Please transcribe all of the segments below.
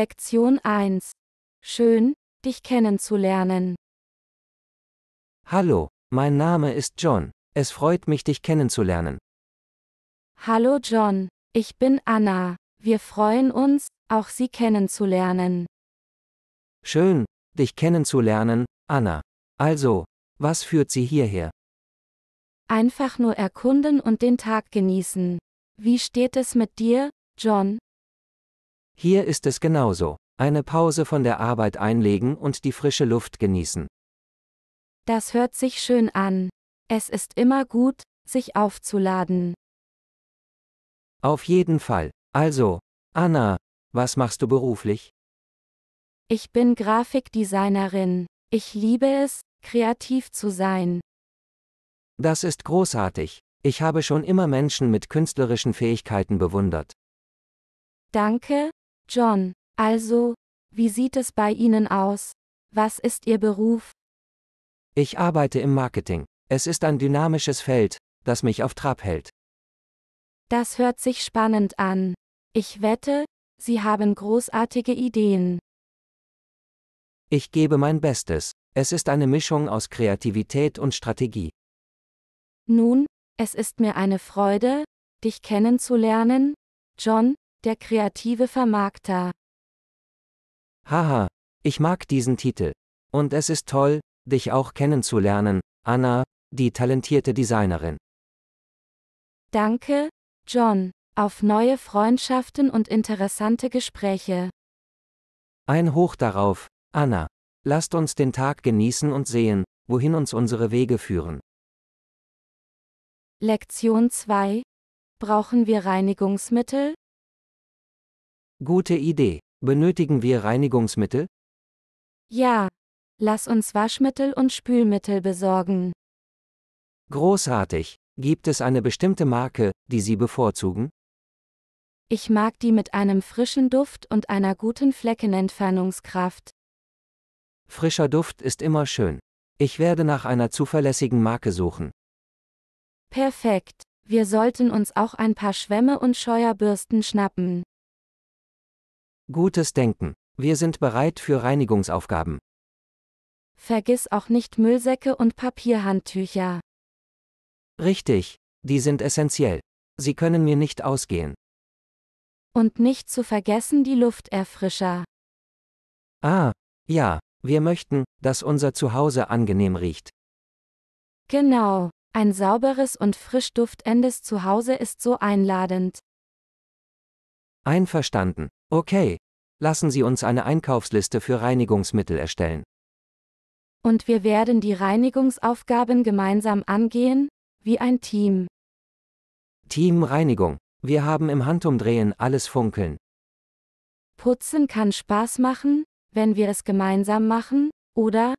Lektion 1. Schön, dich kennenzulernen. Hallo, mein Name ist John. Es freut mich, dich kennenzulernen. Hallo John, ich bin Anna. Wir freuen uns, auch Sie kennenzulernen. Schön, dich kennenzulernen, Anna. Also, was führt Sie hierher? Einfach nur erkunden und den Tag genießen. Wie steht es mit dir, John? Hier ist es genauso. Eine Pause von der Arbeit einlegen und die frische Luft genießen. Das hört sich schön an. Es ist immer gut, sich aufzuladen. Auf jeden Fall. Also, Anna, was machst du beruflich? Ich bin Grafikdesignerin. Ich liebe es, kreativ zu sein. Das ist großartig. Ich habe schon immer Menschen mit künstlerischen Fähigkeiten bewundert. Danke, John, also, wie sieht es bei Ihnen aus? Was ist Ihr Beruf? Ich arbeite im Marketing. Es ist ein dynamisches Feld, das mich auf Trab hält. Das hört sich spannend an. Ich wette, Sie haben großartige Ideen. Ich gebe mein Bestes. Es ist eine Mischung aus Kreativität und Strategie. Nun, es ist mir eine Freude, dich kennenzulernen, John, der kreative Vermarkter. Haha, ich mag diesen Titel. Und es ist toll, dich auch kennenzulernen, Anna, die talentierte Designerin. Danke, John, auf neue Freundschaften und interessante Gespräche. Ein Hoch darauf, Anna. Lasst uns den Tag genießen und sehen, wohin uns unsere Wege führen. Lektion 2. Brauchen wir Reinigungsmittel? Gute Idee. Benötigen wir Reinigungsmittel? Ja. Lass uns Waschmittel und Spülmittel besorgen. Großartig. Gibt es eine bestimmte Marke, die Sie bevorzugen? Ich mag die mit einem frischen Duft und einer guten Fleckenentfernungskraft. Frischer Duft ist immer schön. Ich werde nach einer zuverlässigen Marke suchen. Perfekt. Wir sollten uns auch ein paar Schwämme und Scheuerbürsten schnappen. Gutes Denken. Wir sind bereit für Reinigungsaufgaben. Vergiss auch nicht Müllsäcke und Papierhandtücher. Richtig, die sind essentiell. Sie können mir nicht ausgehen. Und nicht zu vergessen die Lufterfrischer. Ah, ja, wir möchten, dass unser Zuhause angenehm riecht. Genau, ein sauberes und frisch duftendes Zuhause ist so einladend. Einverstanden. Okay. Lassen Sie uns eine Einkaufsliste für Reinigungsmittel erstellen. Und wir werden die Reinigungsaufgaben gemeinsam angehen, wie ein Team. Team Reinigung. Wir haben im Handumdrehen alles funkeln. Putzen kann Spaß machen, wenn wir es gemeinsam machen, oder?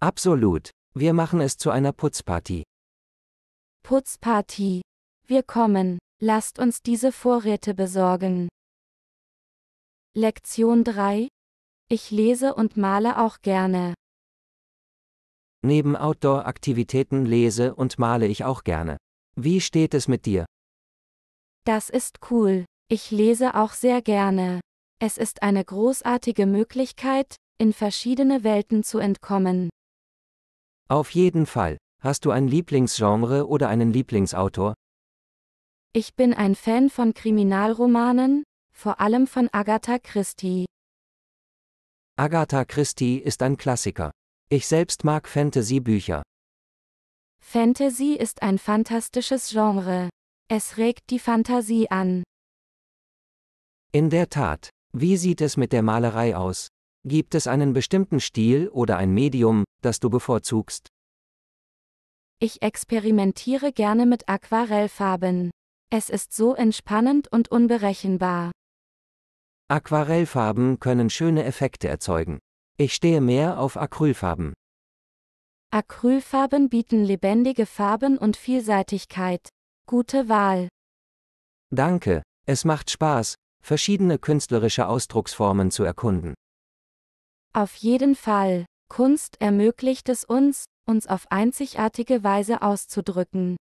Absolut. Wir machen es zu einer Putzparty. Putzparty. Wir kommen. Lasst uns diese Vorräte besorgen. Lektion 3. Ich lese und male auch gerne. Neben Outdoor-Aktivitäten lese und male ich auch gerne. Wie steht es mit dir? Das ist cool. Ich lese auch sehr gerne. Es ist eine großartige Möglichkeit, in verschiedene Welten zu entkommen. Auf jeden Fall. Hast du ein Lieblingsgenre oder einen Lieblingsautor? Ich bin ein Fan von Kriminalromanen, vor allem von Agatha Christie. Agatha Christie ist ein Klassiker. Ich selbst mag Fantasy-Bücher. Fantasy ist ein fantastisches Genre. Es regt die Fantasie an. In der Tat. Wie sieht es mit der Malerei aus? Gibt es einen bestimmten Stil oder ein Medium, das du bevorzugst? Ich experimentiere gerne mit Aquarellfarben. Es ist so entspannend und unberechenbar. Aquarellfarben können schöne Effekte erzeugen. Ich stehe mehr auf Acrylfarben. Acrylfarben bieten lebendige Farben und Vielseitigkeit. Gute Wahl. Danke, es macht Spaß, verschiedene künstlerische Ausdrucksformen zu erkunden. Auf jeden Fall, Kunst ermöglicht es uns, uns auf einzigartige Weise auszudrücken.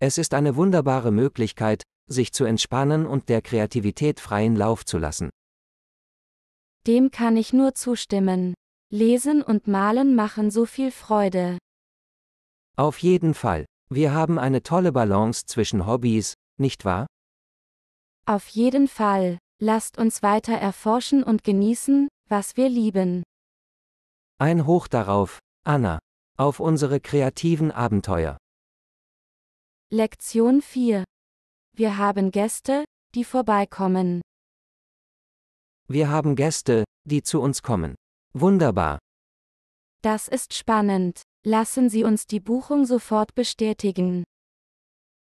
Es ist eine wunderbare Möglichkeit, sich zu entspannen und der Kreativität freien Lauf zu lassen. Dem kann ich nur zustimmen. Lesen und Malen machen so viel Freude. Auf jeden Fall. Wir haben eine tolle Balance zwischen Hobbys, nicht wahr? Auf jeden Fall. Lasst uns weiter erforschen und genießen, was wir lieben. Ein Hoch darauf, Anna. Auf unsere kreativen Abenteuer. Lektion 4. Wir haben Gäste, die vorbeikommen. Wir haben Gäste, die zu uns kommen. Wunderbar. Das ist spannend. Lassen Sie uns die Buchung sofort bestätigen.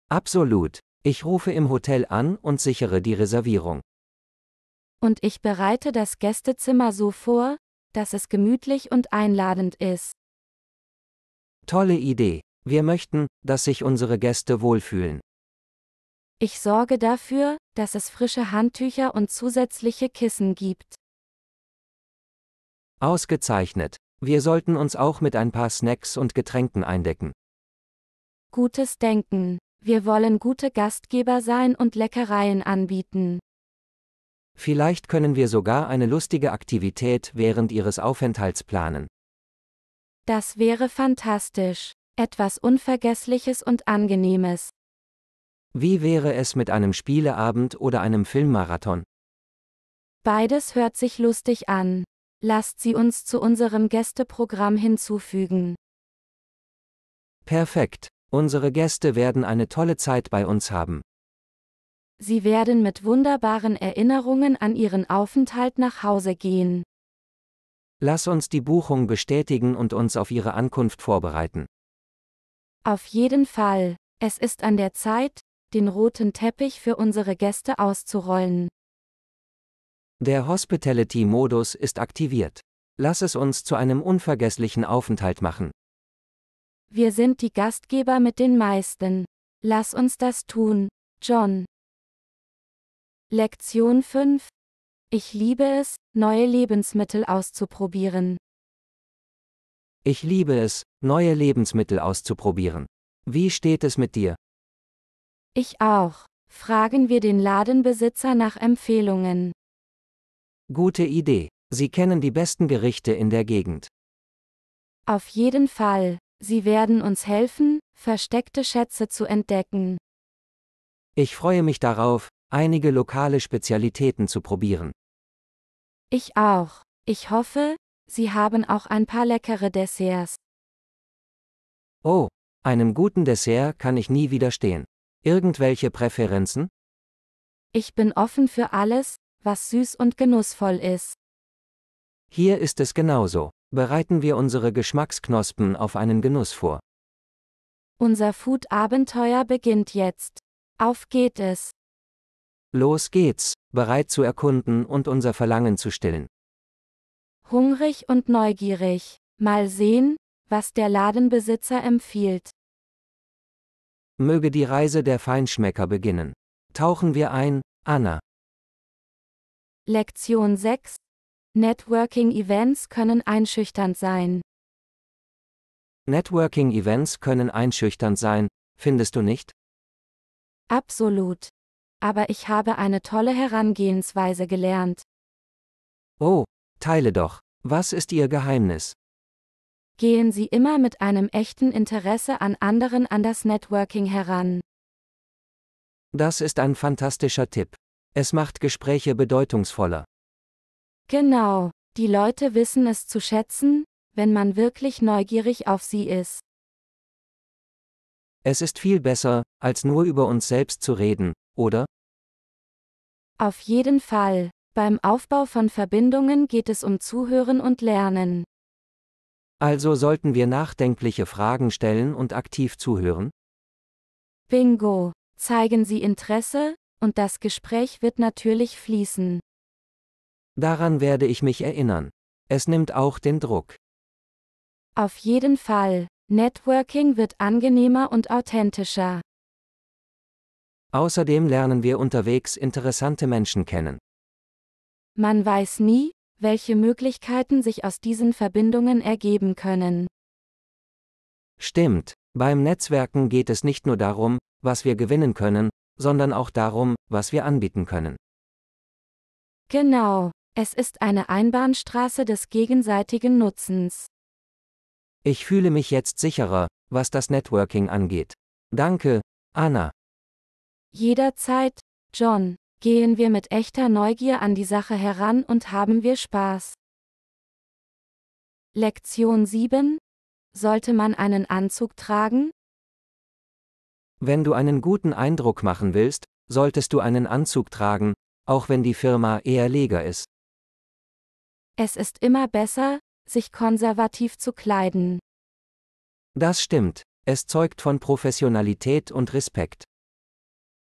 Absolut. Ich rufe im Hotel an und sichere die Reservierung. Und ich bereite das Gästezimmer so vor, dass es gemütlich und einladend ist. Tolle Idee. Wir möchten, dass sich unsere Gäste wohlfühlen. Ich sorge dafür, dass es frische Handtücher und zusätzliche Kissen gibt. Ausgezeichnet. Wir sollten uns auch mit ein paar Snacks und Getränken eindecken. Gutes Denken. Wir wollen gute Gastgeber sein und Leckereien anbieten. Vielleicht können wir sogar eine lustige Aktivität während Ihres Aufenthalts planen. Das wäre fantastisch. Etwas Unvergessliches und Angenehmes. Wie wäre es mit einem Spieleabend oder einem Filmmarathon? Beides hört sich lustig an. Lasst sie uns zu unserem Gästeprogramm hinzufügen. Perfekt. Unsere Gäste werden eine tolle Zeit bei uns haben. Sie werden mit wunderbaren Erinnerungen an ihren Aufenthalt nach Hause gehen. Lass uns die Buchung bestätigen und uns auf ihre Ankunft vorbereiten. Auf jeden Fall, es ist an der Zeit, den roten Teppich für unsere Gäste auszurollen. Der Hospitality-Modus ist aktiviert. Lass es uns zu einem unvergesslichen Aufenthalt machen. Wir sind die Gastgeber mit den meisten. Lass uns das tun, John. Lektion 5. Ich liebe es, neue Lebensmittel auszuprobieren. Ich liebe es, neue Lebensmittel auszuprobieren. Wie steht es mit dir? Ich auch. Fragen wir den Ladenbesitzer nach Empfehlungen. Gute Idee. Sie kennen die besten Gerichte in der Gegend. Auf jeden Fall. Sie werden uns helfen, versteckte Schätze zu entdecken. Ich freue mich darauf, einige lokale Spezialitäten zu probieren. Ich auch. Ich hoffe, Sie haben auch ein paar leckere Desserts. Oh, einem guten Dessert kann ich nie widerstehen. Irgendwelche Präferenzen? Ich bin offen für alles, was süß und genussvoll ist. Hier ist es genauso. Bereiten wir unsere Geschmacksknospen auf einen Genuss vor. Unser Food-Abenteuer beginnt jetzt. Auf geht es. Los geht's, bereit zu erkunden und unser Verlangen zu stillen hungrig und neugierig. Mal sehen, was der Ladenbesitzer empfiehlt. Möge die Reise der Feinschmecker beginnen. Tauchen wir ein, Anna. Lektion 6. Networking-Events können einschüchternd sein. Networking-Events können einschüchternd sein, findest du nicht? Absolut. Aber ich habe eine tolle Herangehensweise gelernt. Oh, teile doch. Was ist Ihr Geheimnis? Gehen Sie immer mit einem echten Interesse an anderen an das Networking heran. Das ist ein fantastischer Tipp. Es macht Gespräche bedeutungsvoller. Genau, die Leute wissen es zu schätzen, wenn man wirklich neugierig auf sie ist. Es ist viel besser, als nur über uns selbst zu reden, oder? Auf jeden Fall. Beim Aufbau von Verbindungen geht es um Zuhören und Lernen. Also sollten wir nachdenkliche Fragen stellen und aktiv zuhören? Bingo! Zeigen Sie Interesse, und das Gespräch wird natürlich fließen. Daran werde ich mich erinnern. Es nimmt auch den Druck. Auf jeden Fall, Networking wird angenehmer und authentischer. Außerdem lernen wir unterwegs interessante Menschen kennen. Man weiß nie, welche Möglichkeiten sich aus diesen Verbindungen ergeben können. Stimmt, beim Netzwerken geht es nicht nur darum, was wir gewinnen können, sondern auch darum, was wir anbieten können. Genau, es ist eine Einbahnstraße des gegenseitigen Nutzens. Ich fühle mich jetzt sicherer, was das Networking angeht. Danke, Anna. Jederzeit, John gehen wir mit echter Neugier an die Sache heran und haben wir Spaß. Lektion 7 Sollte man einen Anzug tragen? Wenn du einen guten Eindruck machen willst, solltest du einen Anzug tragen, auch wenn die Firma eher leger ist. Es ist immer besser, sich konservativ zu kleiden. Das stimmt, es zeugt von Professionalität und Respekt.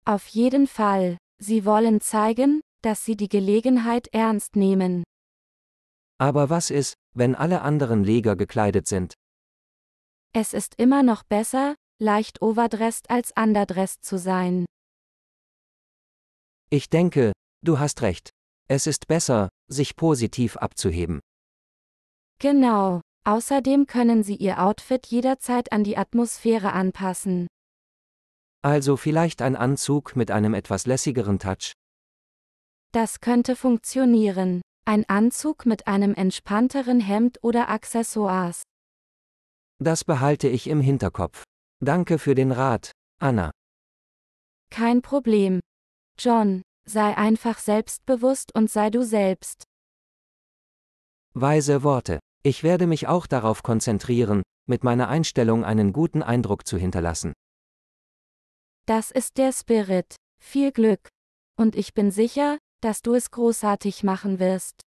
Auf jeden Fall. Sie wollen zeigen, dass sie die Gelegenheit ernst nehmen. Aber was ist, wenn alle anderen Leger gekleidet sind? Es ist immer noch besser, leicht overdressed als underdressed zu sein. Ich denke, du hast recht. Es ist besser, sich positiv abzuheben. Genau. Außerdem können Sie Ihr Outfit jederzeit an die Atmosphäre anpassen. Also vielleicht ein Anzug mit einem etwas lässigeren Touch? Das könnte funktionieren. Ein Anzug mit einem entspannteren Hemd oder Accessoires. Das behalte ich im Hinterkopf. Danke für den Rat, Anna. Kein Problem. John, sei einfach selbstbewusst und sei du selbst. Weise Worte. Ich werde mich auch darauf konzentrieren, mit meiner Einstellung einen guten Eindruck zu hinterlassen. Das ist der Spirit. Viel Glück. Und ich bin sicher, dass du es großartig machen wirst.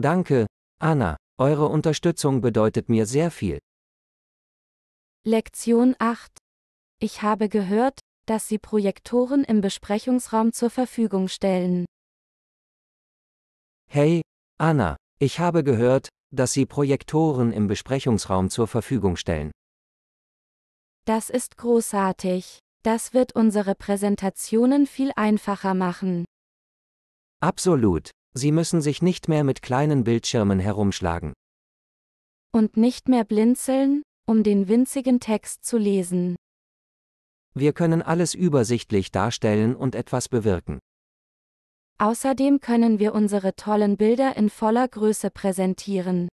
Danke, Anna. Eure Unterstützung bedeutet mir sehr viel. Lektion 8. Ich habe gehört, dass Sie Projektoren im Besprechungsraum zur Verfügung stellen. Hey, Anna, ich habe gehört, dass Sie Projektoren im Besprechungsraum zur Verfügung stellen. Das ist großartig. Das wird unsere Präsentationen viel einfacher machen. Absolut. Sie müssen sich nicht mehr mit kleinen Bildschirmen herumschlagen. Und nicht mehr blinzeln, um den winzigen Text zu lesen. Wir können alles übersichtlich darstellen und etwas bewirken. Außerdem können wir unsere tollen Bilder in voller Größe präsentieren.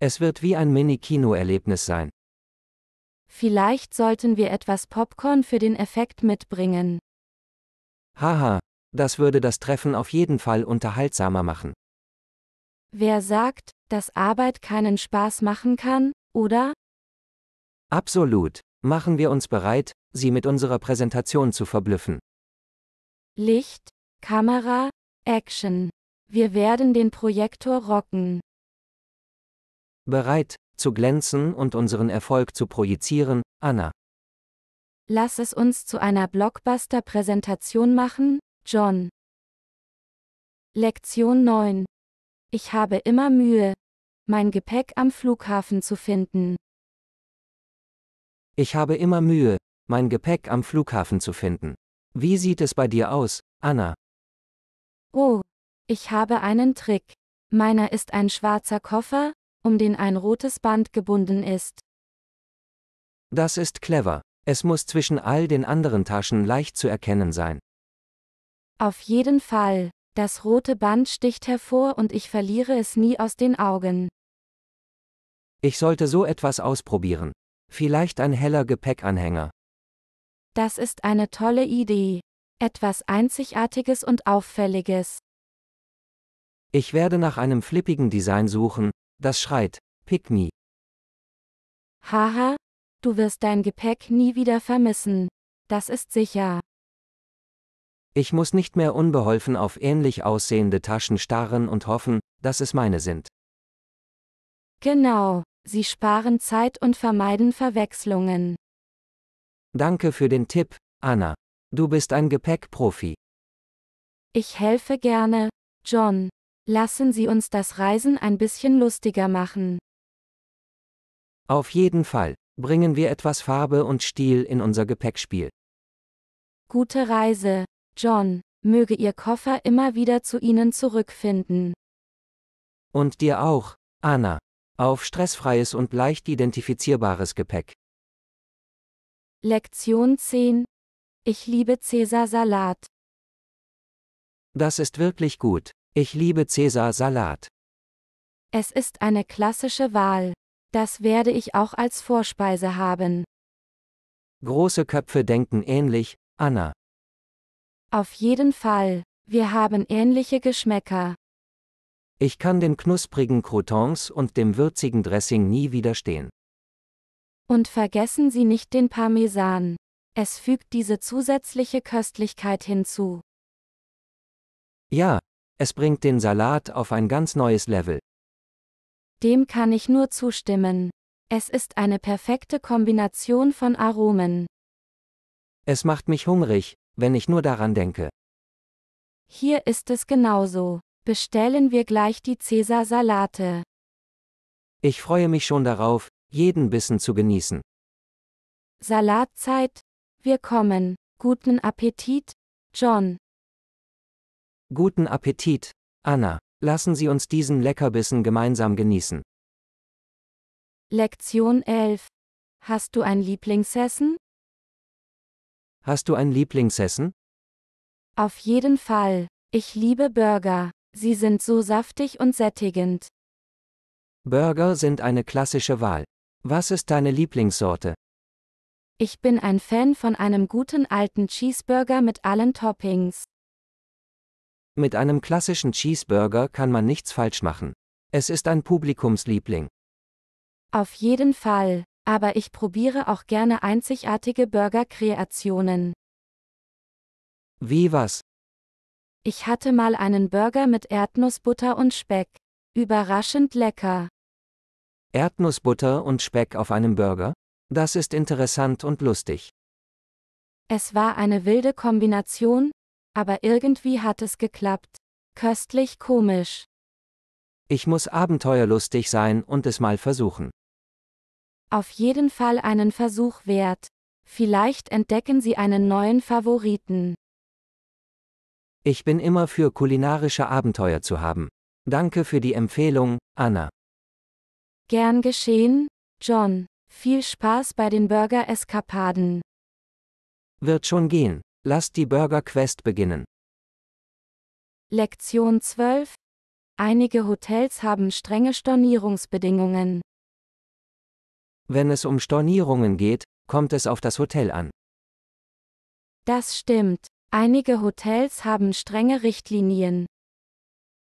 Es wird wie ein mini kino erlebnis sein. Vielleicht sollten wir etwas Popcorn für den Effekt mitbringen. Haha, das würde das Treffen auf jeden Fall unterhaltsamer machen. Wer sagt, dass Arbeit keinen Spaß machen kann, oder? Absolut. Machen wir uns bereit, Sie mit unserer Präsentation zu verblüffen. Licht, Kamera, Action. Wir werden den Projektor rocken. Bereit, zu glänzen und unseren Erfolg zu projizieren, Anna. Lass es uns zu einer Blockbuster-Präsentation machen, John. Lektion 9. Ich habe immer Mühe, mein Gepäck am Flughafen zu finden. Ich habe immer Mühe, mein Gepäck am Flughafen zu finden. Wie sieht es bei dir aus, Anna? Oh, ich habe einen Trick. Meiner ist ein schwarzer Koffer, um den ein rotes Band gebunden ist. Das ist clever. Es muss zwischen all den anderen Taschen leicht zu erkennen sein. Auf jeden Fall. Das rote Band sticht hervor und ich verliere es nie aus den Augen. Ich sollte so etwas ausprobieren. Vielleicht ein heller Gepäckanhänger. Das ist eine tolle Idee. Etwas Einzigartiges und Auffälliges. Ich werde nach einem flippigen Design suchen, das schreit, pick me. Haha, du wirst dein Gepäck nie wieder vermissen. Das ist sicher. Ich muss nicht mehr unbeholfen auf ähnlich aussehende Taschen starren und hoffen, dass es meine sind. Genau, sie sparen Zeit und vermeiden Verwechslungen. Danke für den Tipp, Anna. Du bist ein Gepäckprofi. Ich helfe gerne, John. Lassen Sie uns das Reisen ein bisschen lustiger machen. Auf jeden Fall, bringen wir etwas Farbe und Stil in unser Gepäckspiel. Gute Reise, John, möge Ihr Koffer immer wieder zu Ihnen zurückfinden. Und dir auch, Anna. Auf stressfreies und leicht identifizierbares Gepäck. Lektion 10. Ich liebe Cäsarsalat. Das ist wirklich gut. Ich liebe Cäsar-Salat. Es ist eine klassische Wahl. Das werde ich auch als Vorspeise haben. Große Köpfe denken ähnlich, Anna. Auf jeden Fall, wir haben ähnliche Geschmäcker. Ich kann den knusprigen Croutons und dem würzigen Dressing nie widerstehen. Und vergessen Sie nicht den Parmesan. Es fügt diese zusätzliche Köstlichkeit hinzu. Ja, es bringt den Salat auf ein ganz neues Level. Dem kann ich nur zustimmen. Es ist eine perfekte Kombination von Aromen. Es macht mich hungrig, wenn ich nur daran denke. Hier ist es genauso. Bestellen wir gleich die Cäsarsalate. Ich freue mich schon darauf, jeden Bissen zu genießen. Salatzeit. Wir kommen. Guten Appetit, John. Guten Appetit, Anna. Lassen Sie uns diesen Leckerbissen gemeinsam genießen. Lektion 11. Hast du ein Lieblingsessen? Hast du ein Lieblingsessen? Auf jeden Fall. Ich liebe Burger. Sie sind so saftig und sättigend. Burger sind eine klassische Wahl. Was ist deine Lieblingssorte? Ich bin ein Fan von einem guten alten Cheeseburger mit allen Toppings. Mit einem klassischen Cheeseburger kann man nichts falsch machen. Es ist ein Publikumsliebling. Auf jeden Fall, aber ich probiere auch gerne einzigartige Burger-Kreationen. Wie was? Ich hatte mal einen Burger mit Erdnussbutter und Speck. Überraschend lecker. Erdnussbutter und Speck auf einem Burger? Das ist interessant und lustig. Es war eine wilde Kombination, aber irgendwie hat es geklappt. Köstlich komisch. Ich muss abenteuerlustig sein und es mal versuchen. Auf jeden Fall einen Versuch wert. Vielleicht entdecken Sie einen neuen Favoriten. Ich bin immer für kulinarische Abenteuer zu haben. Danke für die Empfehlung, Anna. Gern geschehen, John. Viel Spaß bei den Burger-Eskapaden. Wird schon gehen. Lasst die Burger Quest beginnen. Lektion 12. Einige Hotels haben strenge Stornierungsbedingungen. Wenn es um Stornierungen geht, kommt es auf das Hotel an. Das stimmt. Einige Hotels haben strenge Richtlinien.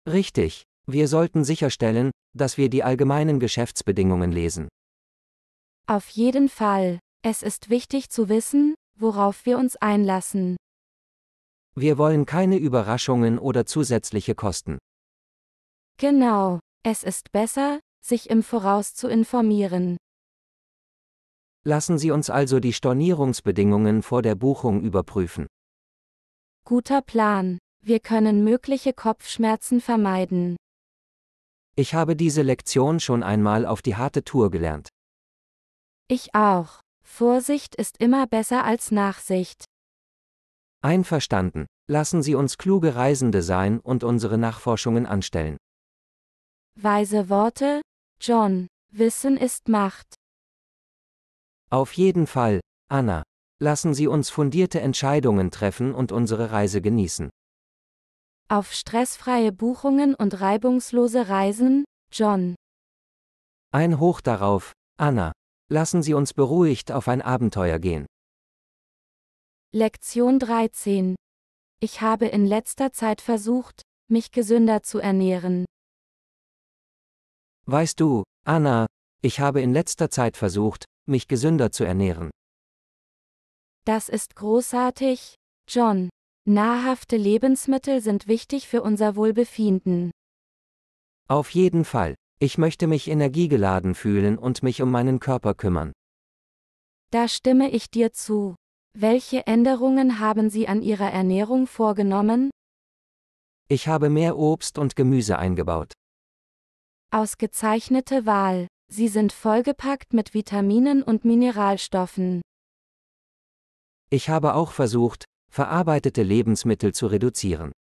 Richtig. Wir sollten sicherstellen, dass wir die allgemeinen Geschäftsbedingungen lesen. Auf jeden Fall. Es ist wichtig zu wissen, worauf wir uns einlassen. Wir wollen keine Überraschungen oder zusätzliche Kosten. Genau, es ist besser, sich im Voraus zu informieren. Lassen Sie uns also die Stornierungsbedingungen vor der Buchung überprüfen. Guter Plan. Wir können mögliche Kopfschmerzen vermeiden. Ich habe diese Lektion schon einmal auf die harte Tour gelernt. Ich auch. Vorsicht ist immer besser als Nachsicht. Einverstanden. Lassen Sie uns kluge Reisende sein und unsere Nachforschungen anstellen. Weise Worte, John. Wissen ist Macht. Auf jeden Fall, Anna. Lassen Sie uns fundierte Entscheidungen treffen und unsere Reise genießen. Auf stressfreie Buchungen und reibungslose Reisen, John. Ein Hoch darauf, Anna. Lassen Sie uns beruhigt auf ein Abenteuer gehen. Lektion 13. Ich habe in letzter Zeit versucht, mich gesünder zu ernähren. Weißt du, Anna, ich habe in letzter Zeit versucht, mich gesünder zu ernähren. Das ist großartig, John. Nahrhafte Lebensmittel sind wichtig für unser Wohlbefinden. Auf jeden Fall. Ich möchte mich energiegeladen fühlen und mich um meinen Körper kümmern. Da stimme ich dir zu. Welche Änderungen haben Sie an Ihrer Ernährung vorgenommen? Ich habe mehr Obst und Gemüse eingebaut. Ausgezeichnete Wahl. Sie sind vollgepackt mit Vitaminen und Mineralstoffen. Ich habe auch versucht, verarbeitete Lebensmittel zu reduzieren.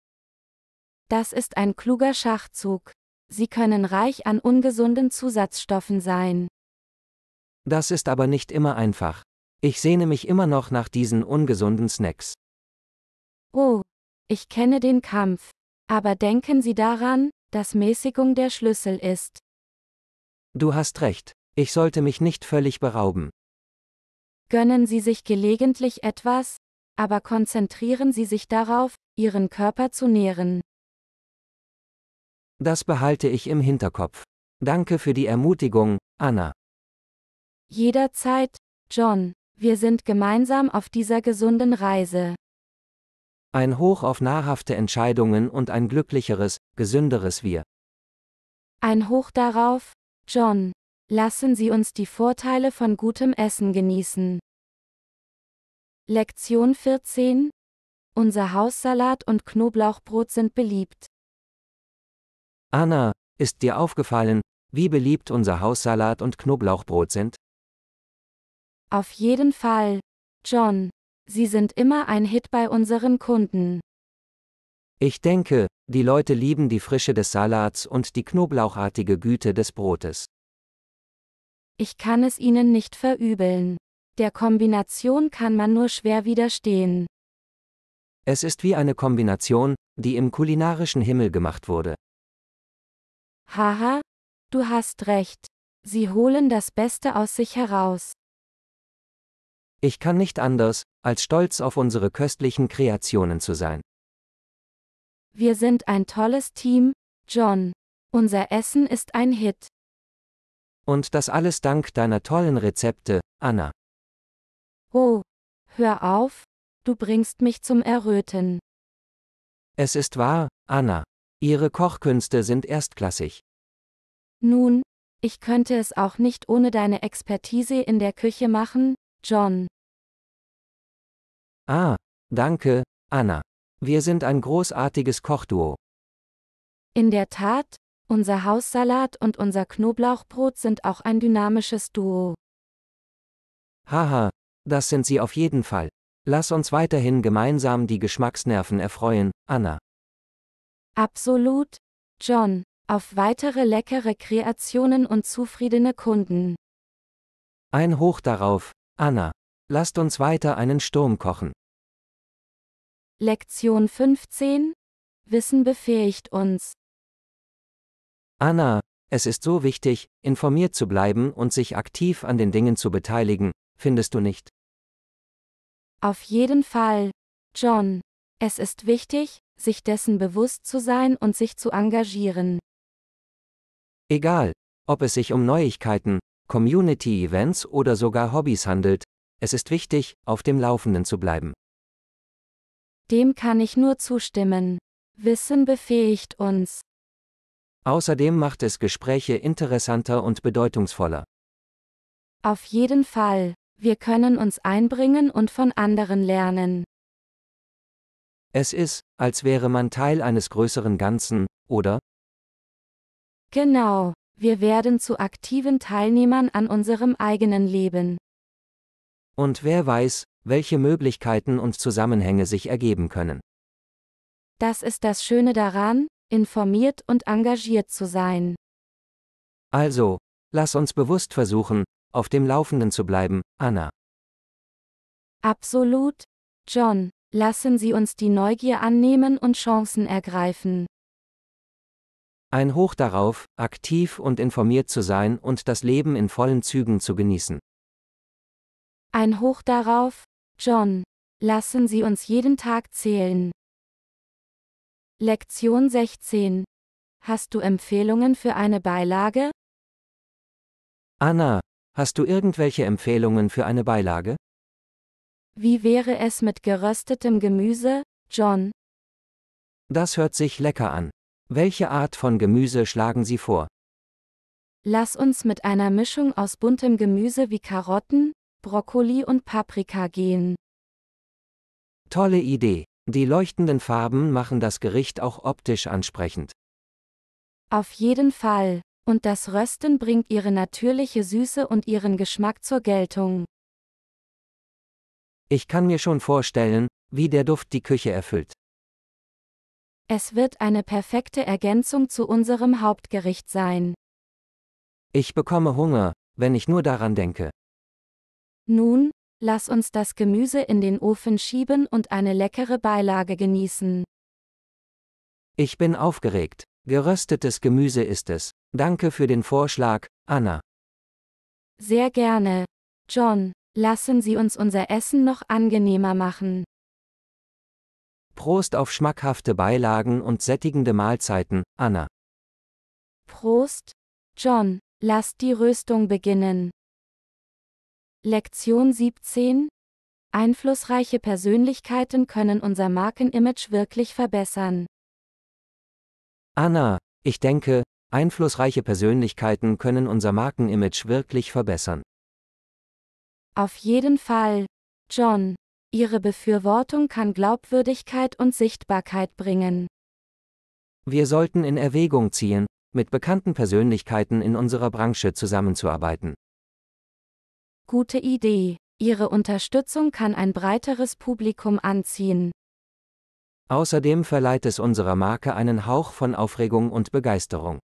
Das ist ein kluger Schachzug. Sie können reich an ungesunden Zusatzstoffen sein. Das ist aber nicht immer einfach. Ich sehne mich immer noch nach diesen ungesunden Snacks. Oh, ich kenne den Kampf. Aber denken Sie daran, dass Mäßigung der Schlüssel ist. Du hast recht, ich sollte mich nicht völlig berauben. Gönnen Sie sich gelegentlich etwas, aber konzentrieren Sie sich darauf, Ihren Körper zu nähren. Das behalte ich im Hinterkopf. Danke für die Ermutigung, Anna. Jederzeit, John, wir sind gemeinsam auf dieser gesunden Reise. Ein Hoch auf nahrhafte Entscheidungen und ein glücklicheres, gesünderes Wir. Ein Hoch darauf, John, lassen Sie uns die Vorteile von gutem Essen genießen. Lektion 14 Unser Haussalat und Knoblauchbrot sind beliebt. Anna, ist dir aufgefallen, wie beliebt unser Haussalat und Knoblauchbrot sind? Auf jeden Fall, John. Sie sind immer ein Hit bei unseren Kunden. Ich denke, die Leute lieben die Frische des Salats und die knoblauchartige Güte des Brotes. Ich kann es ihnen nicht verübeln. Der Kombination kann man nur schwer widerstehen. Es ist wie eine Kombination, die im kulinarischen Himmel gemacht wurde. Haha, du hast recht. Sie holen das Beste aus sich heraus. Ich kann nicht anders, als stolz auf unsere köstlichen Kreationen zu sein. Wir sind ein tolles Team, John. Unser Essen ist ein Hit. Und das alles dank deiner tollen Rezepte, Anna. Oh, hör auf, du bringst mich zum Erröten. Es ist wahr, Anna. Ihre Kochkünste sind erstklassig. Nun, ich könnte es auch nicht ohne deine Expertise in der Küche machen, John. Ah, danke, Anna. Wir sind ein großartiges Kochduo. In der Tat, unser Haussalat und unser Knoblauchbrot sind auch ein dynamisches Duo. Haha, das sind sie auf jeden Fall. Lass uns weiterhin gemeinsam die Geschmacksnerven erfreuen, Anna. Absolut, John. Auf weitere leckere Kreationen und zufriedene Kunden. Ein Hoch darauf, Anna. Lasst uns weiter einen Sturm kochen. Lektion 15. Wissen befähigt uns. Anna, es ist so wichtig, informiert zu bleiben und sich aktiv an den Dingen zu beteiligen, findest du nicht? Auf jeden Fall, John. Es ist wichtig, sich dessen bewusst zu sein und sich zu engagieren. Egal, ob es sich um Neuigkeiten, Community-Events oder sogar Hobbys handelt, es ist wichtig, auf dem Laufenden zu bleiben. Dem kann ich nur zustimmen. Wissen befähigt uns. Außerdem macht es Gespräche interessanter und bedeutungsvoller. Auf jeden Fall, wir können uns einbringen und von anderen lernen. Es ist, als wäre man Teil eines größeren Ganzen, oder? Genau, wir werden zu aktiven Teilnehmern an unserem eigenen Leben. Und wer weiß, welche Möglichkeiten und Zusammenhänge sich ergeben können. Das ist das Schöne daran, informiert und engagiert zu sein. Also, lass uns bewusst versuchen, auf dem Laufenden zu bleiben, Anna. Absolut, John lassen Sie uns die Neugier annehmen und Chancen ergreifen. Ein Hoch darauf, aktiv und informiert zu sein und das Leben in vollen Zügen zu genießen. Ein Hoch darauf, John, lassen Sie uns jeden Tag zählen. Lektion 16. Hast du Empfehlungen für eine Beilage? Anna, hast du irgendwelche Empfehlungen für eine Beilage? Wie wäre es mit geröstetem Gemüse, John? Das hört sich lecker an. Welche Art von Gemüse schlagen Sie vor? Lass uns mit einer Mischung aus buntem Gemüse wie Karotten, Brokkoli und Paprika gehen. Tolle Idee. Die leuchtenden Farben machen das Gericht auch optisch ansprechend. Auf jeden Fall. Und das Rösten bringt ihre natürliche Süße und ihren Geschmack zur Geltung. Ich kann mir schon vorstellen, wie der Duft die Küche erfüllt. Es wird eine perfekte Ergänzung zu unserem Hauptgericht sein. Ich bekomme Hunger, wenn ich nur daran denke. Nun, lass uns das Gemüse in den Ofen schieben und eine leckere Beilage genießen. Ich bin aufgeregt. Geröstetes Gemüse ist es. Danke für den Vorschlag, Anna. Sehr gerne, John. Lassen Sie uns unser Essen noch angenehmer machen. Prost auf schmackhafte Beilagen und sättigende Mahlzeiten, Anna. Prost, John, lasst die Röstung beginnen. Lektion 17 Einflussreiche Persönlichkeiten können unser Markenimage wirklich verbessern. Anna, ich denke, einflussreiche Persönlichkeiten können unser Markenimage wirklich verbessern. Auf jeden Fall, John, Ihre Befürwortung kann Glaubwürdigkeit und Sichtbarkeit bringen. Wir sollten in Erwägung ziehen, mit bekannten Persönlichkeiten in unserer Branche zusammenzuarbeiten. Gute Idee. Ihre Unterstützung kann ein breiteres Publikum anziehen. Außerdem verleiht es unserer Marke einen Hauch von Aufregung und Begeisterung.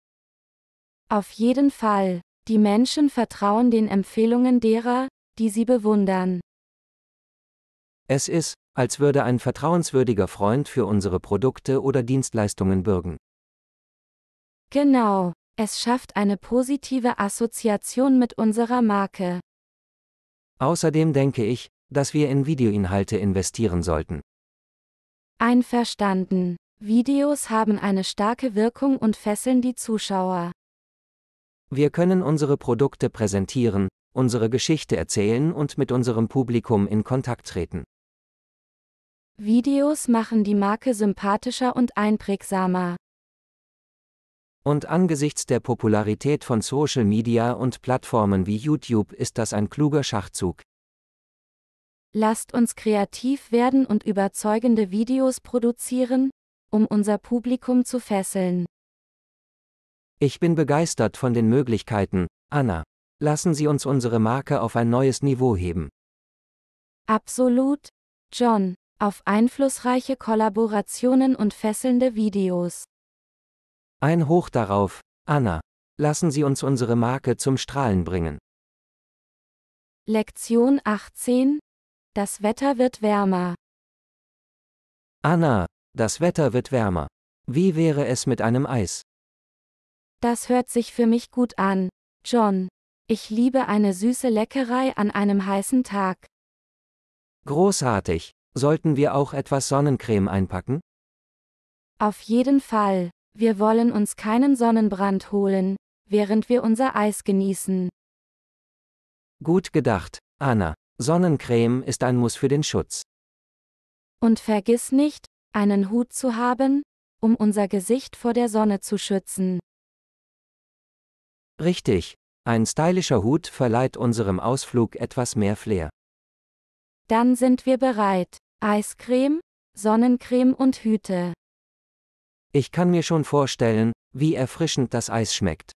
Auf jeden Fall. Die Menschen vertrauen den Empfehlungen derer, die sie bewundern. Es ist, als würde ein vertrauenswürdiger Freund für unsere Produkte oder Dienstleistungen bürgen. Genau, es schafft eine positive Assoziation mit unserer Marke. Außerdem denke ich, dass wir in Videoinhalte investieren sollten. Einverstanden. Videos haben eine starke Wirkung und fesseln die Zuschauer. Wir können unsere Produkte präsentieren, unsere Geschichte erzählen und mit unserem Publikum in Kontakt treten. Videos machen die Marke sympathischer und einprägsamer. Und angesichts der Popularität von Social Media und Plattformen wie YouTube ist das ein kluger Schachzug. Lasst uns kreativ werden und überzeugende Videos produzieren, um unser Publikum zu fesseln. Ich bin begeistert von den Möglichkeiten, Anna. Lassen Sie uns unsere Marke auf ein neues Niveau heben. Absolut, John, auf einflussreiche Kollaborationen und fesselnde Videos. Ein Hoch darauf, Anna. Lassen Sie uns unsere Marke zum Strahlen bringen. Lektion 18. Das Wetter wird wärmer. Anna, das Wetter wird wärmer. Wie wäre es mit einem Eis? Das hört sich für mich gut an, John. Ich liebe eine süße Leckerei an einem heißen Tag. Großartig. Sollten wir auch etwas Sonnencreme einpacken? Auf jeden Fall. Wir wollen uns keinen Sonnenbrand holen, während wir unser Eis genießen. Gut gedacht, Anna. Sonnencreme ist ein Muss für den Schutz. Und vergiss nicht, einen Hut zu haben, um unser Gesicht vor der Sonne zu schützen. Richtig, ein stylischer Hut verleiht unserem Ausflug etwas mehr Flair. Dann sind wir bereit. Eiscreme, Sonnencreme und Hüte. Ich kann mir schon vorstellen, wie erfrischend das Eis schmeckt.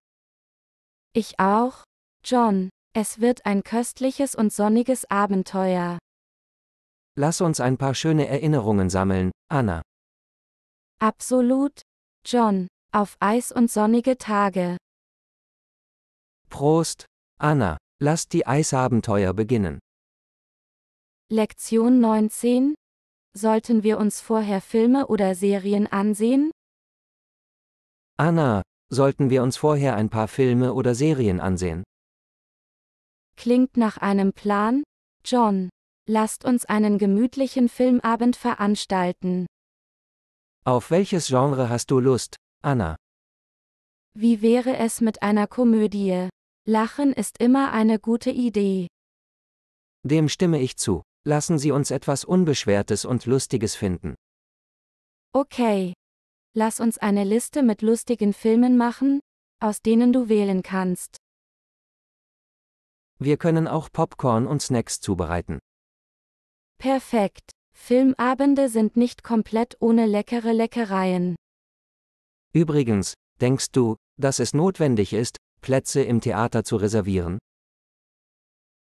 Ich auch, John. Es wird ein köstliches und sonniges Abenteuer. Lass uns ein paar schöne Erinnerungen sammeln, Anna. Absolut, John. Auf Eis und sonnige Tage. Prost, Anna, lass die Eisabenteuer beginnen. Lektion 19 Sollten wir uns vorher Filme oder Serien ansehen? Anna, sollten wir uns vorher ein paar Filme oder Serien ansehen? Klingt nach einem Plan, John. Lasst uns einen gemütlichen Filmabend veranstalten. Auf welches Genre hast du Lust, Anna? Wie wäre es mit einer Komödie? Lachen ist immer eine gute Idee. Dem stimme ich zu. Lassen Sie uns etwas Unbeschwertes und Lustiges finden. Okay. Lass uns eine Liste mit lustigen Filmen machen, aus denen du wählen kannst. Wir können auch Popcorn und Snacks zubereiten. Perfekt. Filmabende sind nicht komplett ohne leckere Leckereien. Übrigens, denkst du, dass es notwendig ist, Plätze im Theater zu reservieren?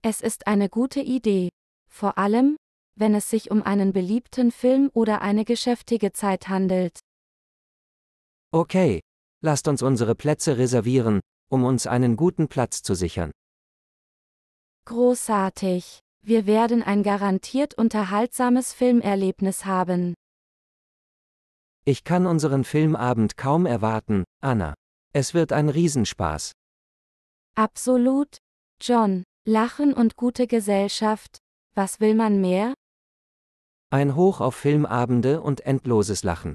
Es ist eine gute Idee, vor allem, wenn es sich um einen beliebten Film oder eine geschäftige Zeit handelt. Okay, lasst uns unsere Plätze reservieren, um uns einen guten Platz zu sichern. Großartig. Wir werden ein garantiert unterhaltsames Filmerlebnis haben. Ich kann unseren Filmabend kaum erwarten, Anna. Es wird ein Riesenspaß. Absolut, John, Lachen und gute Gesellschaft, was will man mehr? Ein Hoch auf Filmabende und endloses Lachen.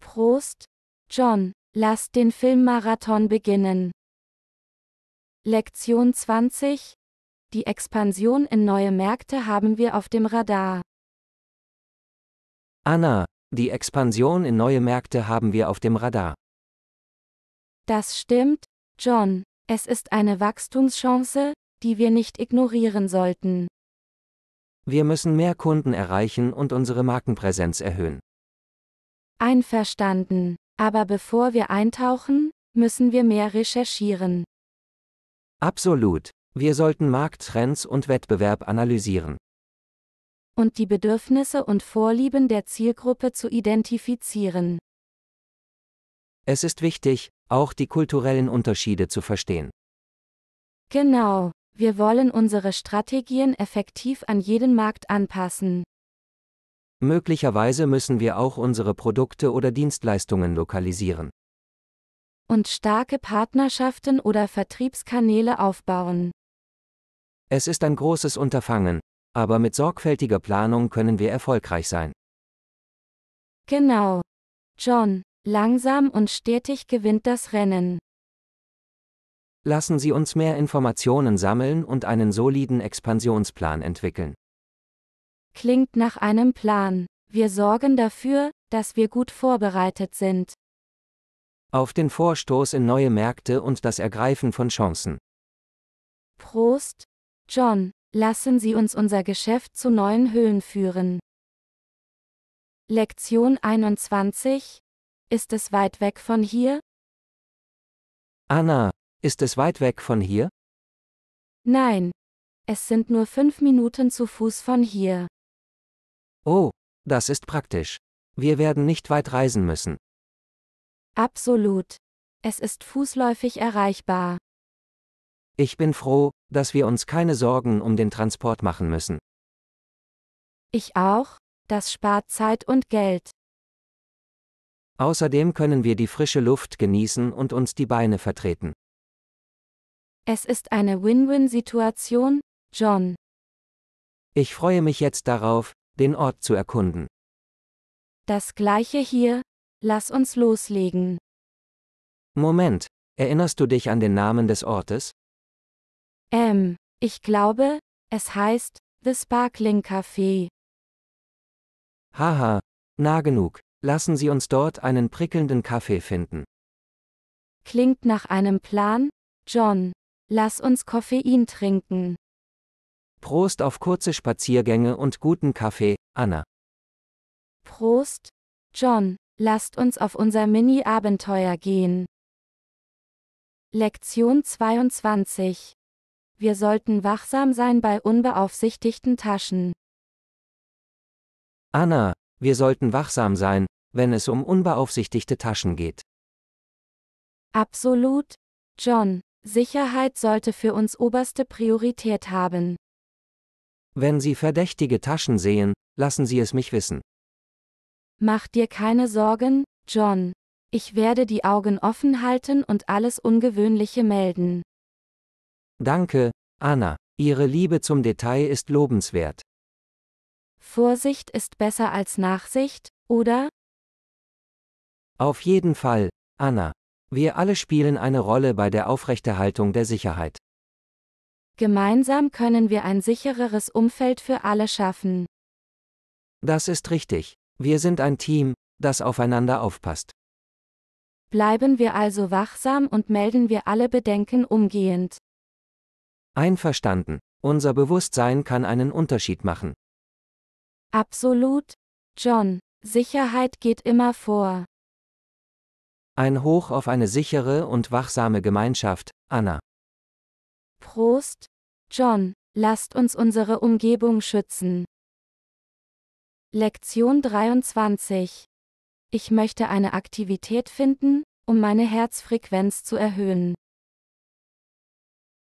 Prost, John, lass den Filmmarathon beginnen. Lektion 20. Die Expansion in neue Märkte haben wir auf dem Radar. Anna, die Expansion in neue Märkte haben wir auf dem Radar. Das stimmt, John, es ist eine Wachstumschance, die wir nicht ignorieren sollten. Wir müssen mehr Kunden erreichen und unsere Markenpräsenz erhöhen. Einverstanden, aber bevor wir eintauchen, müssen wir mehr recherchieren. Absolut, wir sollten Markttrends und Wettbewerb analysieren. Und die Bedürfnisse und Vorlieben der Zielgruppe zu identifizieren. Es ist wichtig, auch die kulturellen Unterschiede zu verstehen. Genau, wir wollen unsere Strategien effektiv an jeden Markt anpassen. Möglicherweise müssen wir auch unsere Produkte oder Dienstleistungen lokalisieren. Und starke Partnerschaften oder Vertriebskanäle aufbauen. Es ist ein großes Unterfangen, aber mit sorgfältiger Planung können wir erfolgreich sein. Genau. John, Langsam und stetig gewinnt das Rennen. Lassen Sie uns mehr Informationen sammeln und einen soliden Expansionsplan entwickeln. Klingt nach einem Plan. Wir sorgen dafür, dass wir gut vorbereitet sind. Auf den Vorstoß in neue Märkte und das Ergreifen von Chancen. Prost, John, lassen Sie uns unser Geschäft zu neuen Höhen führen. Lektion 21 ist es weit weg von hier? Anna, ist es weit weg von hier? Nein. Es sind nur fünf Minuten zu Fuß von hier. Oh, das ist praktisch. Wir werden nicht weit reisen müssen. Absolut. Es ist fußläufig erreichbar. Ich bin froh, dass wir uns keine Sorgen um den Transport machen müssen. Ich auch, das spart Zeit und Geld. Außerdem können wir die frische Luft genießen und uns die Beine vertreten. Es ist eine Win-Win-Situation, John. Ich freue mich jetzt darauf, den Ort zu erkunden. Das gleiche hier, lass uns loslegen. Moment, erinnerst du dich an den Namen des Ortes? Ähm, ich glaube, es heißt The Sparkling Café. Haha, nah genug. Lassen Sie uns dort einen prickelnden Kaffee finden. Klingt nach einem Plan? John, lass uns Koffein trinken. Prost auf kurze Spaziergänge und guten Kaffee, Anna. Prost, John, lasst uns auf unser Mini-Abenteuer gehen. Lektion 22. Wir sollten wachsam sein bei unbeaufsichtigten Taschen. Anna, wir sollten wachsam sein, wenn es um unbeaufsichtigte Taschen geht. Absolut, John. Sicherheit sollte für uns oberste Priorität haben. Wenn Sie verdächtige Taschen sehen, lassen Sie es mich wissen. Mach dir keine Sorgen, John. Ich werde die Augen offen halten und alles Ungewöhnliche melden. Danke, Anna. Ihre Liebe zum Detail ist lobenswert. Vorsicht ist besser als Nachsicht, oder? Auf jeden Fall, Anna. Wir alle spielen eine Rolle bei der Aufrechterhaltung der Sicherheit. Gemeinsam können wir ein sichereres Umfeld für alle schaffen. Das ist richtig. Wir sind ein Team, das aufeinander aufpasst. Bleiben wir also wachsam und melden wir alle Bedenken umgehend. Einverstanden. Unser Bewusstsein kann einen Unterschied machen. Absolut. John, Sicherheit geht immer vor. Ein Hoch auf eine sichere und wachsame Gemeinschaft, Anna. Prost, John, lasst uns unsere Umgebung schützen. Lektion 23. Ich möchte eine Aktivität finden, um meine Herzfrequenz zu erhöhen.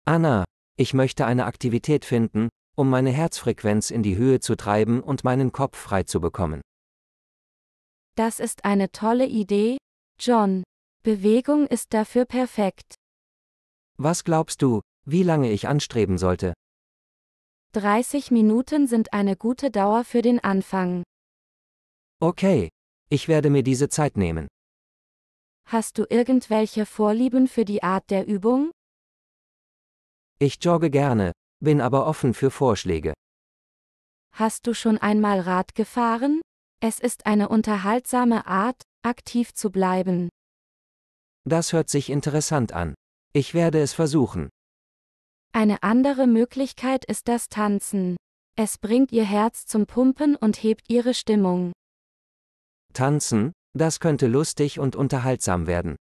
Anna, ich möchte eine Aktivität finden, um meine Herzfrequenz in die Höhe zu treiben und meinen Kopf frei zu bekommen. Das ist eine tolle Idee, John, Bewegung ist dafür perfekt. Was glaubst du, wie lange ich anstreben sollte? 30 Minuten sind eine gute Dauer für den Anfang. Okay, ich werde mir diese Zeit nehmen. Hast du irgendwelche Vorlieben für die Art der Übung? Ich jogge gerne, bin aber offen für Vorschläge. Hast du schon einmal Rad gefahren? Es ist eine unterhaltsame Art, Aktiv zu bleiben. Das hört sich interessant an. Ich werde es versuchen. Eine andere Möglichkeit ist das Tanzen. Es bringt ihr Herz zum Pumpen und hebt ihre Stimmung. Tanzen, das könnte lustig und unterhaltsam werden.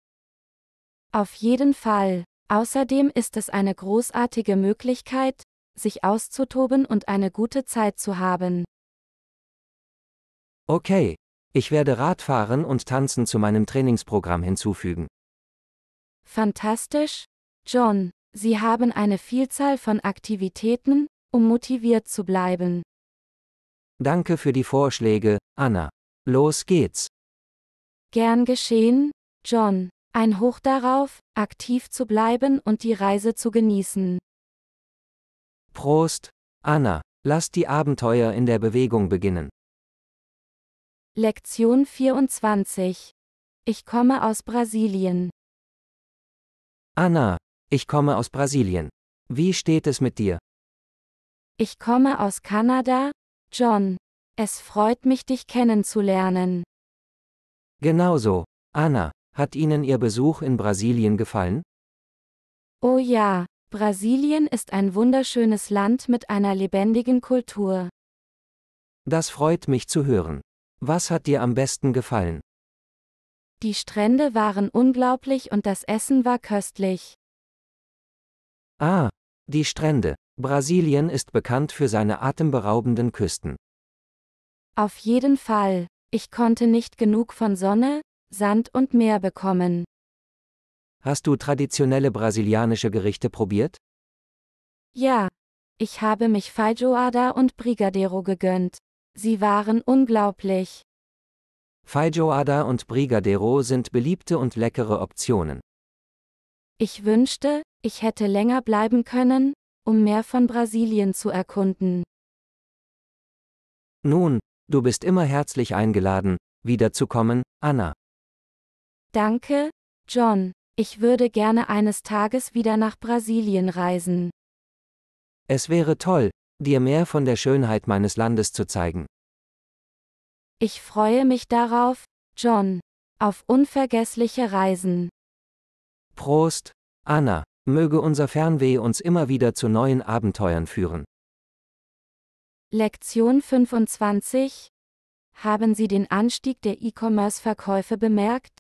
Auf jeden Fall. Außerdem ist es eine großartige Möglichkeit, sich auszutoben und eine gute Zeit zu haben. Okay, ich werde Radfahren und Tanzen zu meinem Trainingsprogramm hinzufügen. Fantastisch, John. Sie haben eine Vielzahl von Aktivitäten, um motiviert zu bleiben. Danke für die Vorschläge, Anna. Los geht's. Gern geschehen, John. Ein Hoch darauf, aktiv zu bleiben und die Reise zu genießen. Prost, Anna. Lass die Abenteuer in der Bewegung beginnen. Lektion 24. Ich komme aus Brasilien. Anna, ich komme aus Brasilien. Wie steht es mit dir? Ich komme aus Kanada, John. Es freut mich, dich kennenzulernen. Genauso, Anna, hat Ihnen Ihr Besuch in Brasilien gefallen? Oh ja, Brasilien ist ein wunderschönes Land mit einer lebendigen Kultur. Das freut mich zu hören. Was hat dir am besten gefallen? Die Strände waren unglaublich und das Essen war köstlich. Ah, die Strände. Brasilien ist bekannt für seine atemberaubenden Küsten. Auf jeden Fall. Ich konnte nicht genug von Sonne, Sand und Meer bekommen. Hast du traditionelle brasilianische Gerichte probiert? Ja. Ich habe mich Feijoada und Brigadeiro gegönnt. Sie waren unglaublich. Feijoada und Brigadero sind beliebte und leckere Optionen. Ich wünschte, ich hätte länger bleiben können, um mehr von Brasilien zu erkunden. Nun, du bist immer herzlich eingeladen, wiederzukommen, Anna. Danke, John. Ich würde gerne eines Tages wieder nach Brasilien reisen. Es wäre toll, dir mehr von der Schönheit meines Landes zu zeigen. Ich freue mich darauf, John, auf unvergessliche Reisen. Prost, Anna, möge unser Fernweh uns immer wieder zu neuen Abenteuern führen. Lektion 25 Haben Sie den Anstieg der E-Commerce-Verkäufe bemerkt?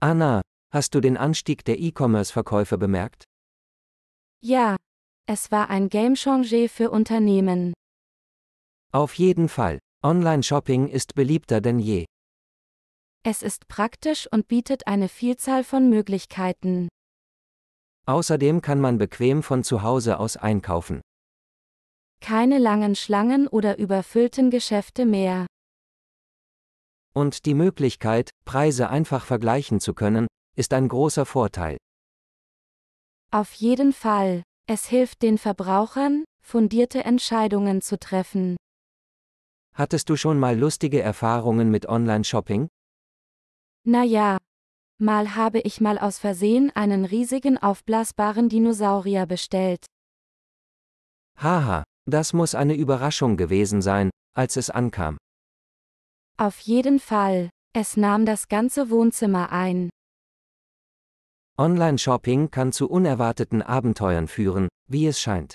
Anna, hast du den Anstieg der E-Commerce-Verkäufe bemerkt? Ja, es war ein Gamechanger für Unternehmen. Auf jeden Fall. Online-Shopping ist beliebter denn je. Es ist praktisch und bietet eine Vielzahl von Möglichkeiten. Außerdem kann man bequem von zu Hause aus einkaufen. Keine langen Schlangen oder überfüllten Geschäfte mehr. Und die Möglichkeit, Preise einfach vergleichen zu können, ist ein großer Vorteil. Auf jeden Fall. Es hilft den Verbrauchern, fundierte Entscheidungen zu treffen. Hattest du schon mal lustige Erfahrungen mit Online-Shopping? Na ja, Mal habe ich mal aus Versehen einen riesigen aufblasbaren Dinosaurier bestellt. Haha, das muss eine Überraschung gewesen sein, als es ankam. Auf jeden Fall, es nahm das ganze Wohnzimmer ein. Online-Shopping kann zu unerwarteten Abenteuern führen, wie es scheint.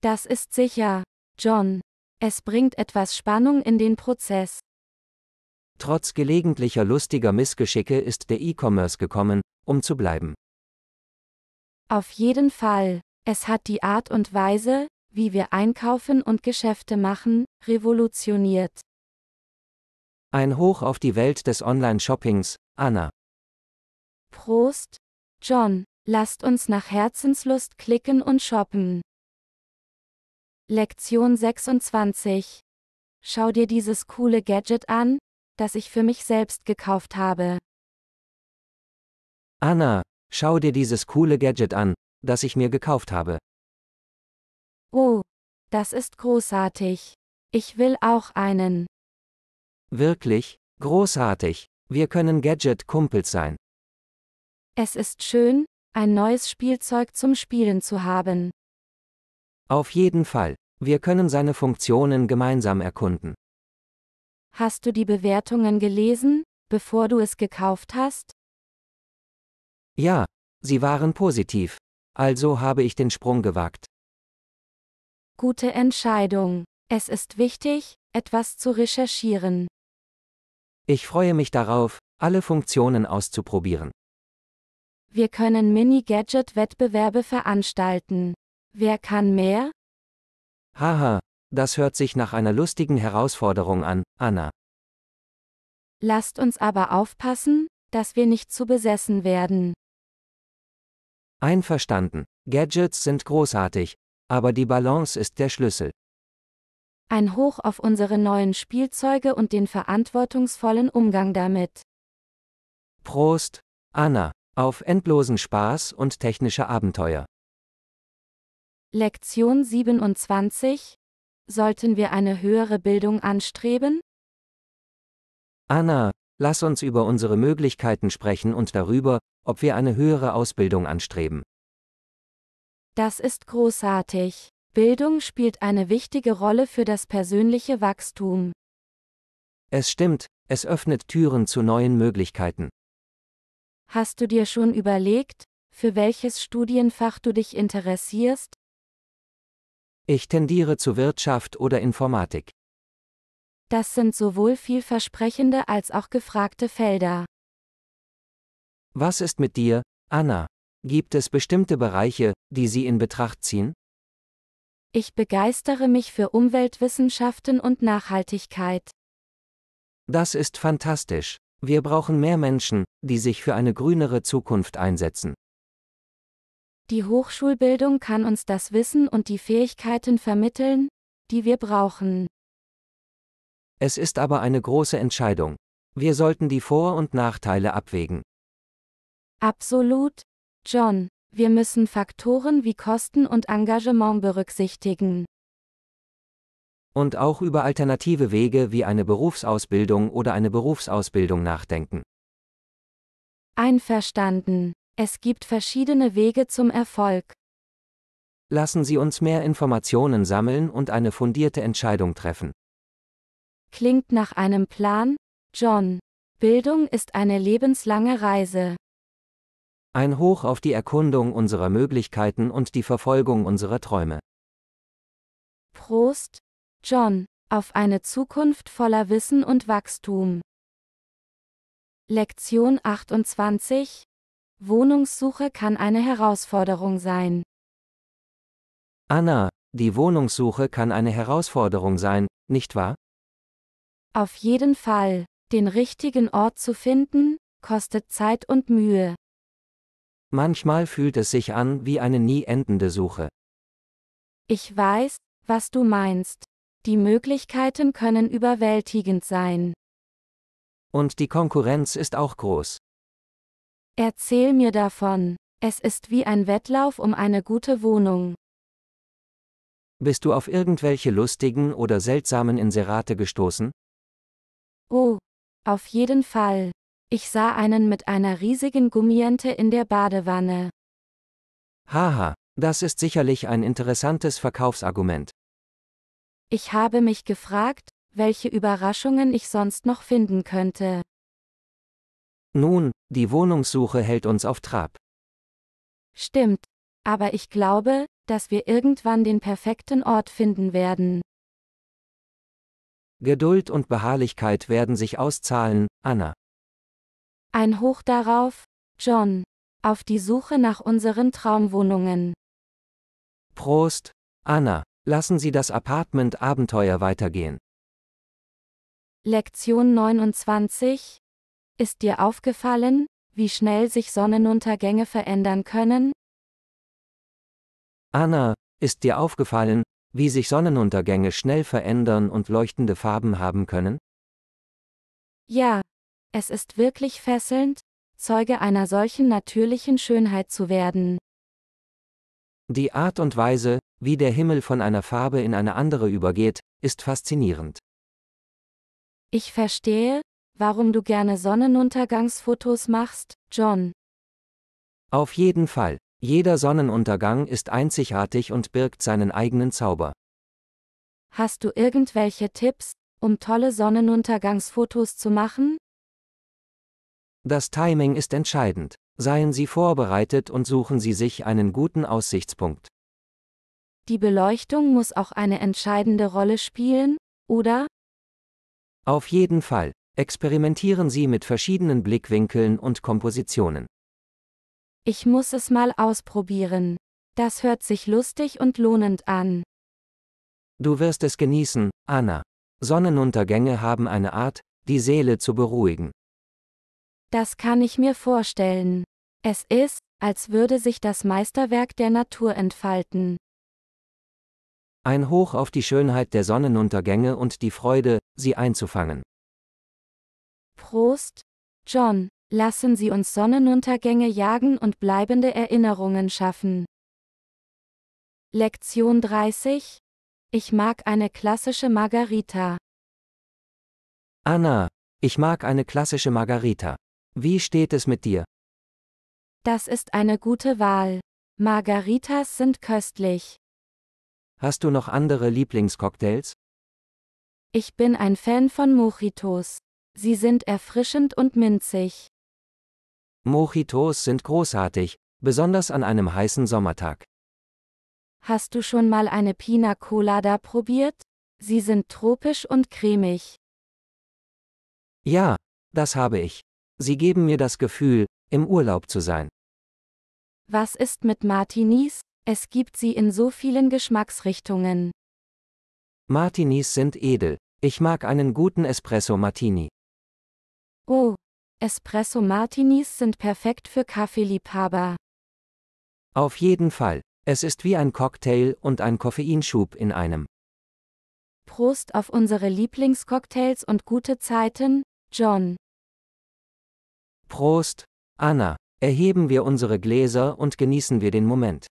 Das ist sicher, John. Es bringt etwas Spannung in den Prozess. Trotz gelegentlicher lustiger Missgeschicke ist der E-Commerce gekommen, um zu bleiben. Auf jeden Fall, es hat die Art und Weise, wie wir einkaufen und Geschäfte machen, revolutioniert. Ein Hoch auf die Welt des Online-Shoppings, Anna. Prost, John, lasst uns nach Herzenslust klicken und shoppen. Lektion 26. Schau dir dieses coole Gadget an, das ich für mich selbst gekauft habe. Anna, schau dir dieses coole Gadget an, das ich mir gekauft habe. Oh, das ist großartig. Ich will auch einen. Wirklich, großartig. Wir können Gadget-Kumpels sein. Es ist schön, ein neues Spielzeug zum Spielen zu haben. Auf jeden Fall. Wir können seine Funktionen gemeinsam erkunden. Hast du die Bewertungen gelesen, bevor du es gekauft hast? Ja, sie waren positiv. Also habe ich den Sprung gewagt. Gute Entscheidung. Es ist wichtig, etwas zu recherchieren. Ich freue mich darauf, alle Funktionen auszuprobieren. Wir können Mini-Gadget-Wettbewerbe veranstalten. Wer kann mehr? Haha, das hört sich nach einer lustigen Herausforderung an, Anna. Lasst uns aber aufpassen, dass wir nicht zu besessen werden. Einverstanden. Gadgets sind großartig, aber die Balance ist der Schlüssel. Ein Hoch auf unsere neuen Spielzeuge und den verantwortungsvollen Umgang damit. Prost, Anna. Auf endlosen Spaß und technische Abenteuer. Lektion 27 Sollten wir eine höhere Bildung anstreben? Anna, lass uns über unsere Möglichkeiten sprechen und darüber, ob wir eine höhere Ausbildung anstreben. Das ist großartig. Bildung spielt eine wichtige Rolle für das persönliche Wachstum. Es stimmt, es öffnet Türen zu neuen Möglichkeiten. Hast du dir schon überlegt, für welches Studienfach du dich interessierst? Ich tendiere zu Wirtschaft oder Informatik. Das sind sowohl vielversprechende als auch gefragte Felder. Was ist mit dir, Anna? Gibt es bestimmte Bereiche, die Sie in Betracht ziehen? Ich begeistere mich für Umweltwissenschaften und Nachhaltigkeit. Das ist fantastisch. Wir brauchen mehr Menschen, die sich für eine grünere Zukunft einsetzen. Die Hochschulbildung kann uns das Wissen und die Fähigkeiten vermitteln, die wir brauchen. Es ist aber eine große Entscheidung. Wir sollten die Vor- und Nachteile abwägen. Absolut, John. Wir müssen Faktoren wie Kosten und Engagement berücksichtigen. Und auch über alternative Wege wie eine Berufsausbildung oder eine Berufsausbildung nachdenken. Einverstanden. Es gibt verschiedene Wege zum Erfolg. Lassen Sie uns mehr Informationen sammeln und eine fundierte Entscheidung treffen. Klingt nach einem Plan, John. Bildung ist eine lebenslange Reise. Ein Hoch auf die Erkundung unserer Möglichkeiten und die Verfolgung unserer Träume. Prost, John, auf eine Zukunft voller Wissen und Wachstum. Lektion 28 Wohnungssuche kann eine Herausforderung sein. Anna, die Wohnungssuche kann eine Herausforderung sein, nicht wahr? Auf jeden Fall, den richtigen Ort zu finden, kostet Zeit und Mühe. Manchmal fühlt es sich an wie eine nie endende Suche. Ich weiß, was du meinst. Die Möglichkeiten können überwältigend sein. Und die Konkurrenz ist auch groß. Erzähl mir davon. Es ist wie ein Wettlauf um eine gute Wohnung. Bist du auf irgendwelche lustigen oder seltsamen Inserate gestoßen? Oh, auf jeden Fall. Ich sah einen mit einer riesigen Gummiente in der Badewanne. Haha, das ist sicherlich ein interessantes Verkaufsargument. Ich habe mich gefragt, welche Überraschungen ich sonst noch finden könnte. Nun, die Wohnungssuche hält uns auf Trab. Stimmt, aber ich glaube, dass wir irgendwann den perfekten Ort finden werden. Geduld und Beharrlichkeit werden sich auszahlen, Anna. Ein Hoch darauf, John, auf die Suche nach unseren Traumwohnungen. Prost, Anna. Lassen Sie das Apartment-Abenteuer weitergehen. Lektion 29. Ist dir aufgefallen, wie schnell sich Sonnenuntergänge verändern können? Anna, ist dir aufgefallen, wie sich Sonnenuntergänge schnell verändern und leuchtende Farben haben können? Ja, es ist wirklich fesselnd, Zeuge einer solchen natürlichen Schönheit zu werden. Die Art und Weise, wie der Himmel von einer Farbe in eine andere übergeht, ist faszinierend. Ich verstehe, warum du gerne Sonnenuntergangsfotos machst, John. Auf jeden Fall, jeder Sonnenuntergang ist einzigartig und birgt seinen eigenen Zauber. Hast du irgendwelche Tipps, um tolle Sonnenuntergangsfotos zu machen? Das Timing ist entscheidend. Seien Sie vorbereitet und suchen Sie sich einen guten Aussichtspunkt. Die Beleuchtung muss auch eine entscheidende Rolle spielen, oder? Auf jeden Fall. Experimentieren Sie mit verschiedenen Blickwinkeln und Kompositionen. Ich muss es mal ausprobieren. Das hört sich lustig und lohnend an. Du wirst es genießen, Anna. Sonnenuntergänge haben eine Art, die Seele zu beruhigen. Das kann ich mir vorstellen. Es ist, als würde sich das Meisterwerk der Natur entfalten. Ein Hoch auf die Schönheit der Sonnenuntergänge und die Freude, sie einzufangen. Prost, John, lassen Sie uns Sonnenuntergänge jagen und bleibende Erinnerungen schaffen. Lektion 30 Ich mag eine klassische Margarita. Anna, ich mag eine klassische Margarita. Wie steht es mit dir? Das ist eine gute Wahl. Margaritas sind köstlich. Hast du noch andere Lieblingscocktails? Ich bin ein Fan von Mojitos. Sie sind erfrischend und minzig. Mojitos sind großartig, besonders an einem heißen Sommertag. Hast du schon mal eine Pina Colada probiert? Sie sind tropisch und cremig. Ja, das habe ich. Sie geben mir das Gefühl, im Urlaub zu sein. Was ist mit Martinis? Es gibt sie in so vielen Geschmacksrichtungen. Martinis sind edel. Ich mag einen guten Espresso Martini. Oh, Espresso Martinis sind perfekt für Kaffeeliebhaber. Auf jeden Fall. Es ist wie ein Cocktail und ein Koffeinschub in einem. Prost auf unsere Lieblingscocktails und gute Zeiten, John. Prost, Anna, erheben wir unsere Gläser und genießen wir den Moment.